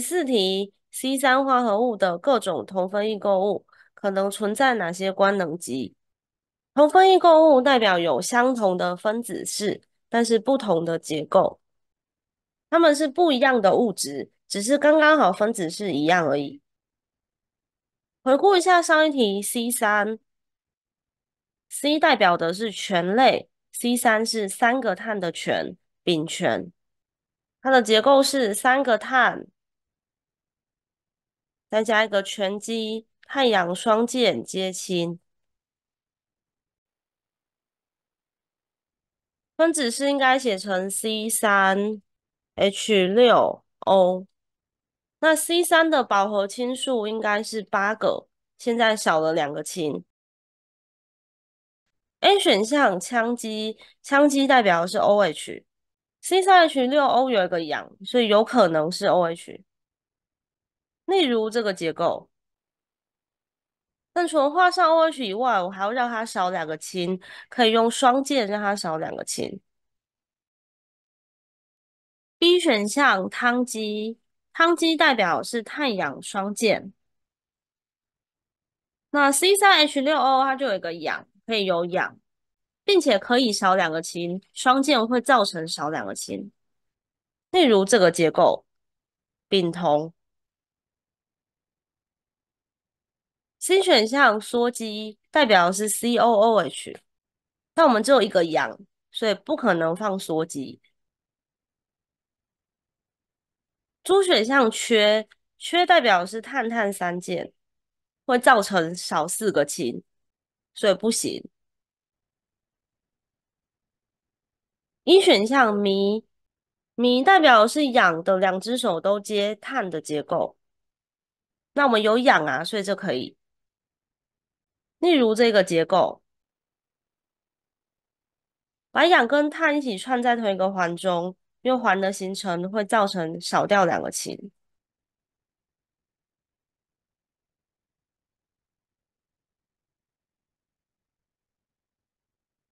十四题，C 三化合物的各种同分异构物可能存在哪些官能级？同分异构物代表有相同的分子式，但是不同的结构，它们是不一样的物质，只是刚刚好分子式一样而已。回顾一下上一题，C 三，C 代表的是醛类，C 三是三个碳的醛，丙醛，它的结构是三个碳。再加一个醛基，太阳双键接氢，分子式应该写成 C3H6O。那 C3 的饱和氢数应该是八个，现在少了两个氢。A 选项羟基，羟基代表的是 OH，C3H6O 有一个氧，所以有可能是 OH。例如这个结构，但除了画上 OH 以外，我还要让它少两个氢，可以用双键让它少两个氢。B 选项羰基，羰基代表是碳氧双键。那 C3H6O 它就有一个氧，可以有氧，并且可以少两个氢，双键会造成少两个氢。例如这个结构，丙酮。C 选项羧基代表是 C O O H，那我们只有一个氧，所以不可能放羧基。猪选项缺缺代表是碳碳三键，会造成少四个氢，所以不行。一选项醚醚代表是氧的两只手都接碳的结构，那我们有氧啊，所以就可以。例如这个结构，把氧跟碳一起串在同一个环中，因为环的形成会造成少掉两个氢。